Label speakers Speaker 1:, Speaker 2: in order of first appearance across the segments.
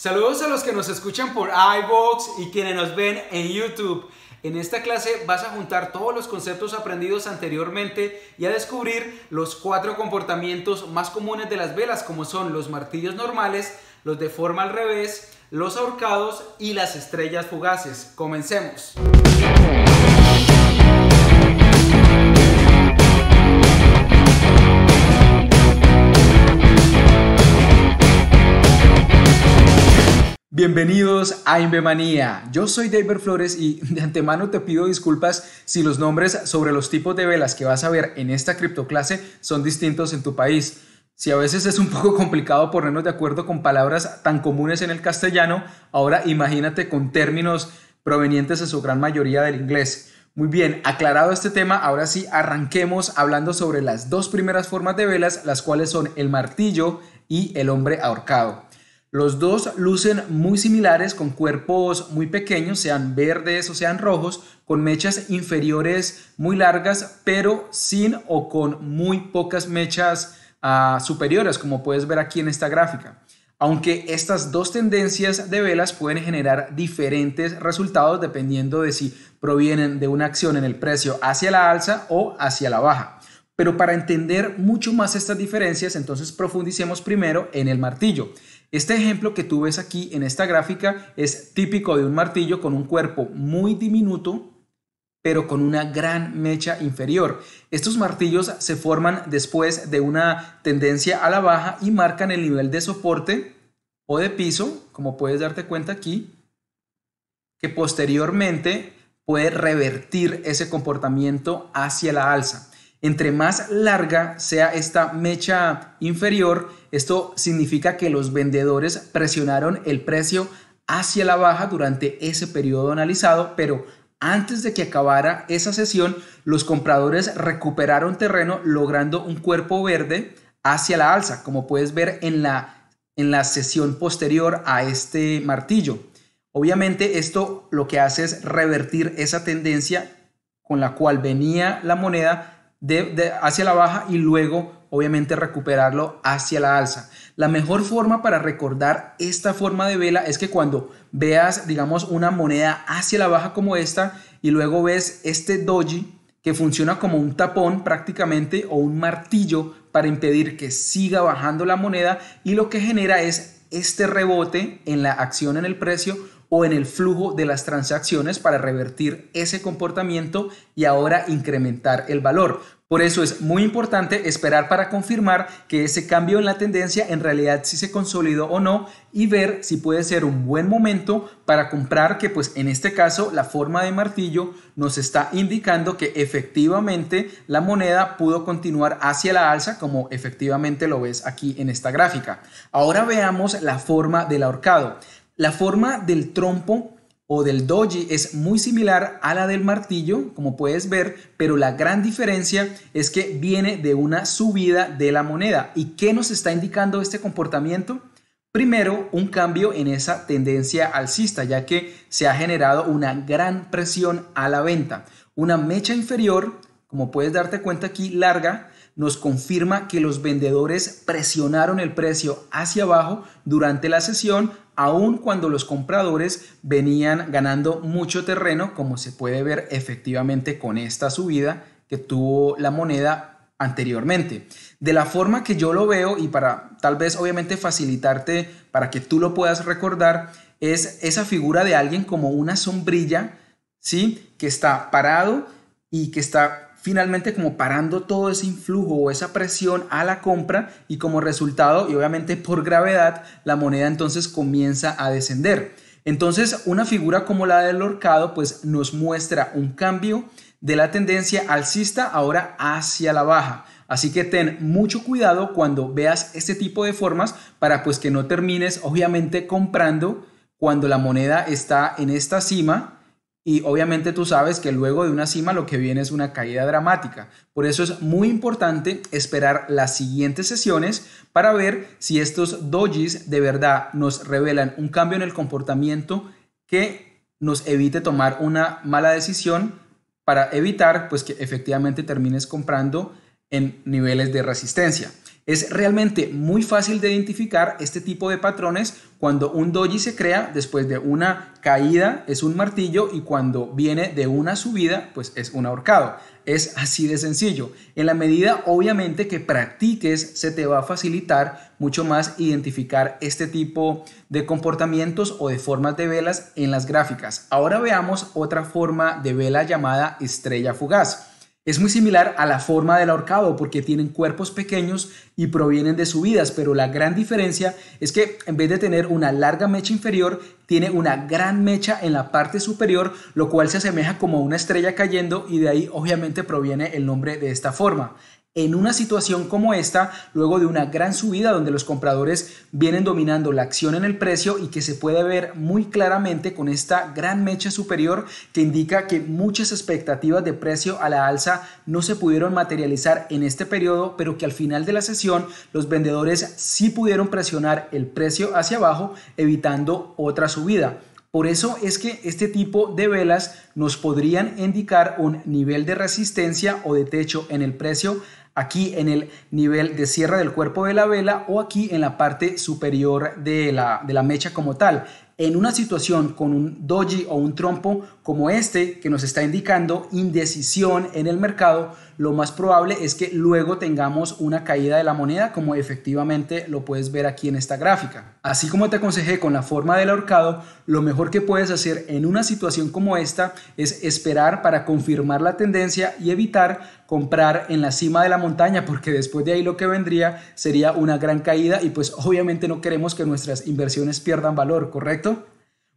Speaker 1: Saludos a los que nos escuchan por iVoox y quienes nos ven en YouTube. En esta clase vas a juntar todos los conceptos aprendidos anteriormente y a descubrir los cuatro comportamientos más comunes de las velas, como son los martillos normales, los de forma al revés, los ahorcados y las estrellas fugaces. Comencemos. Bienvenidos a Invemanía. Yo soy David Flores y de antemano te pido disculpas si los nombres sobre los tipos de velas que vas a ver en esta criptoclase son distintos en tu país. Si a veces es un poco complicado ponernos de acuerdo con palabras tan comunes en el castellano, ahora imagínate con términos provenientes en su gran mayoría del inglés. Muy bien, aclarado este tema, ahora sí arranquemos hablando sobre las dos primeras formas de velas, las cuales son el martillo y el hombre ahorcado. Los dos lucen muy similares con cuerpos muy pequeños, sean verdes o sean rojos, con mechas inferiores muy largas, pero sin o con muy pocas mechas ah, superiores, como puedes ver aquí en esta gráfica. Aunque estas dos tendencias de velas pueden generar diferentes resultados dependiendo de si provienen de una acción en el precio hacia la alza o hacia la baja. Pero para entender mucho más estas diferencias, entonces profundicemos primero en el martillo. Este ejemplo que tú ves aquí en esta gráfica es típico de un martillo con un cuerpo muy diminuto, pero con una gran mecha inferior. Estos martillos se forman después de una tendencia a la baja y marcan el nivel de soporte o de piso, como puedes darte cuenta aquí, que posteriormente puede revertir ese comportamiento hacia la alza. Entre más larga sea esta mecha inferior, esto significa que los vendedores presionaron el precio hacia la baja durante ese periodo analizado, pero antes de que acabara esa sesión, los compradores recuperaron terreno logrando un cuerpo verde hacia la alza, como puedes ver en la, en la sesión posterior a este martillo. Obviamente esto lo que hace es revertir esa tendencia con la cual venía la moneda hacia la baja y luego obviamente recuperarlo hacia la alza. La mejor forma para recordar esta forma de vela es que cuando veas, digamos, una moneda hacia la baja como esta y luego ves este doji que funciona como un tapón prácticamente o un martillo para impedir que siga bajando la moneda y lo que genera es este rebote en la acción en el precio o en el flujo de las transacciones para revertir ese comportamiento y ahora incrementar el valor. Por eso es muy importante esperar para confirmar que ese cambio en la tendencia en realidad si se consolidó o no y ver si puede ser un buen momento para comprar que pues en este caso la forma de martillo nos está indicando que efectivamente la moneda pudo continuar hacia la alza como efectivamente lo ves aquí en esta gráfica. Ahora veamos la forma del ahorcado. La forma del trompo o del doji es muy similar a la del martillo, como puedes ver, pero la gran diferencia es que viene de una subida de la moneda. ¿Y qué nos está indicando este comportamiento? Primero, un cambio en esa tendencia alcista, ya que se ha generado una gran presión a la venta. Una mecha inferior, como puedes darte cuenta aquí, larga, nos confirma que los vendedores presionaron el precio hacia abajo durante la sesión, aun cuando los compradores venían ganando mucho terreno, como se puede ver efectivamente con esta subida que tuvo la moneda anteriormente. De la forma que yo lo veo y para tal vez obviamente facilitarte para que tú lo puedas recordar, es esa figura de alguien como una sombrilla, ¿sí? Que está parado y que está finalmente como parando todo ese influjo o esa presión a la compra y como resultado, y obviamente por gravedad, la moneda entonces comienza a descender. Entonces, una figura como la del horcado pues nos muestra un cambio de la tendencia alcista ahora hacia la baja. Así que ten mucho cuidado cuando veas este tipo de formas para pues que no termines obviamente comprando cuando la moneda está en esta cima y obviamente tú sabes que luego de una cima lo que viene es una caída dramática. Por eso es muy importante esperar las siguientes sesiones para ver si estos dojis de verdad nos revelan un cambio en el comportamiento que nos evite tomar una mala decisión para evitar pues que efectivamente termines comprando en niveles de resistencia. Es realmente muy fácil de identificar este tipo de patrones cuando un doji se crea después de una caída es un martillo y cuando viene de una subida pues es un ahorcado. Es así de sencillo. En la medida obviamente que practiques se te va a facilitar mucho más identificar este tipo de comportamientos o de formas de velas en las gráficas. Ahora veamos otra forma de vela llamada estrella fugaz. Es muy similar a la forma del ahorcado porque tienen cuerpos pequeños y provienen de subidas, pero la gran diferencia es que en vez de tener una larga mecha inferior, tiene una gran mecha en la parte superior, lo cual se asemeja como una estrella cayendo y de ahí obviamente proviene el nombre de esta forma en una situación como esta, luego de una gran subida donde los compradores vienen dominando la acción en el precio y que se puede ver muy claramente con esta gran mecha superior que indica que muchas expectativas de precio a la alza no se pudieron materializar en este periodo, pero que al final de la sesión los vendedores sí pudieron presionar el precio hacia abajo, evitando otra subida. Por eso es que este tipo de velas nos podrían indicar un nivel de resistencia o de techo en el precio aquí en el nivel de cierre del cuerpo de la vela o aquí en la parte superior de la, de la mecha como tal en una situación con un doji o un trompo como este que nos está indicando indecisión en el mercado, lo más probable es que luego tengamos una caída de la moneda como efectivamente lo puedes ver aquí en esta gráfica. Así como te aconsejé con la forma del ahorcado, lo mejor que puedes hacer en una situación como esta es esperar para confirmar la tendencia y evitar comprar en la cima de la montaña porque después de ahí lo que vendría sería una gran caída y pues obviamente no queremos que nuestras inversiones pierdan valor, ¿correcto?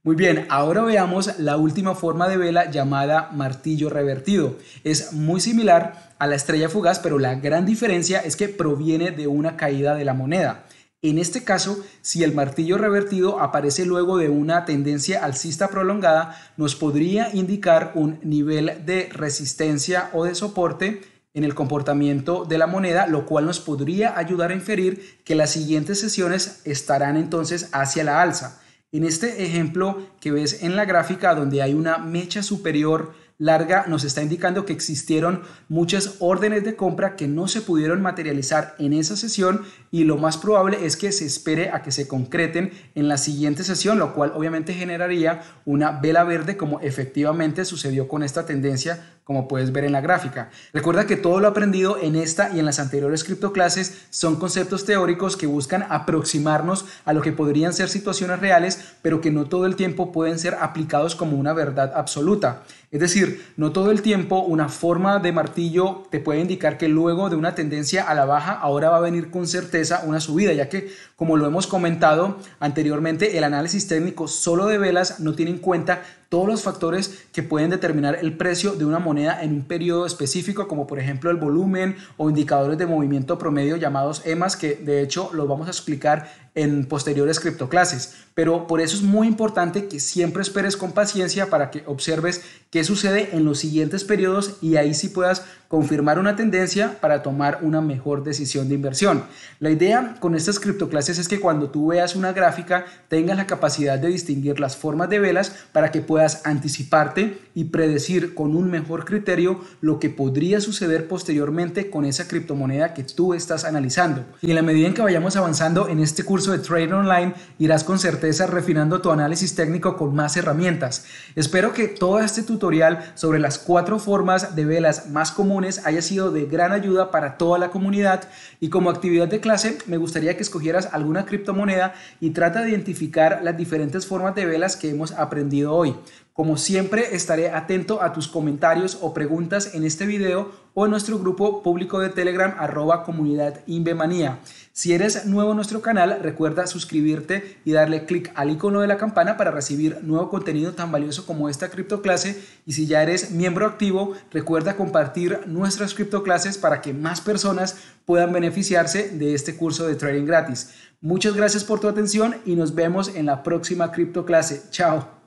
Speaker 1: Muy bien, ahora veamos la última forma de vela llamada martillo revertido. Es muy similar a la estrella fugaz, pero la gran diferencia es que proviene de una caída de la moneda. En este caso, si el martillo revertido aparece luego de una tendencia alcista prolongada, nos podría indicar un nivel de resistencia o de soporte en el comportamiento de la moneda, lo cual nos podría ayudar a inferir que las siguientes sesiones estarán entonces hacia la alza. En este ejemplo que ves en la gráfica donde hay una mecha superior larga nos está indicando que existieron muchas órdenes de compra que no se pudieron materializar en esa sesión y lo más probable es que se espere a que se concreten en la siguiente sesión, lo cual obviamente generaría una vela verde como efectivamente sucedió con esta tendencia como puedes ver en la gráfica. Recuerda que todo lo aprendido en esta y en las anteriores criptoclases son conceptos teóricos que buscan aproximarnos a lo que podrían ser situaciones reales, pero que no todo el tiempo pueden ser aplicados como una verdad absoluta. Es decir, no todo el tiempo una forma de martillo te puede indicar que luego de una tendencia a la baja ahora va a venir con certeza una subida, ya que como lo hemos comentado anteriormente, el análisis técnico solo de velas no tiene en cuenta todos los factores que pueden determinar el precio de una moneda en un periodo específico, como por ejemplo el volumen o indicadores de movimiento promedio llamados EMAs, que de hecho los vamos a explicar en posteriores criptoclases. Pero por eso es muy importante que siempre esperes con paciencia para que observes qué sucede en los siguientes periodos y ahí sí puedas confirmar una tendencia para tomar una mejor decisión de inversión. La idea con estas criptoclases es que cuando tú veas una gráfica tengas la capacidad de distinguir las formas de velas para que puedas anticiparte y predecir con un mejor criterio lo que podría suceder posteriormente con esa criptomoneda que tú estás analizando. Y en la medida en que vayamos avanzando en este curso, de Trade Online irás con certeza refinando tu análisis técnico con más herramientas. Espero que todo este tutorial sobre las cuatro formas de velas más comunes haya sido de gran ayuda para toda la comunidad y como actividad de clase me gustaría que escogieras alguna criptomoneda y trata de identificar las diferentes formas de velas que hemos aprendido hoy. Como siempre, estaré atento a tus comentarios o preguntas en este video o en nuestro grupo público de Telegram arroba comunidad Inbemanía. Si eres nuevo en nuestro canal, recuerda suscribirte y darle clic al icono de la campana para recibir nuevo contenido tan valioso como esta criptoclase. Y si ya eres miembro activo, recuerda compartir nuestras criptoclases para que más personas puedan beneficiarse de este curso de trading gratis. Muchas gracias por tu atención y nos vemos en la próxima criptoclase. Chao.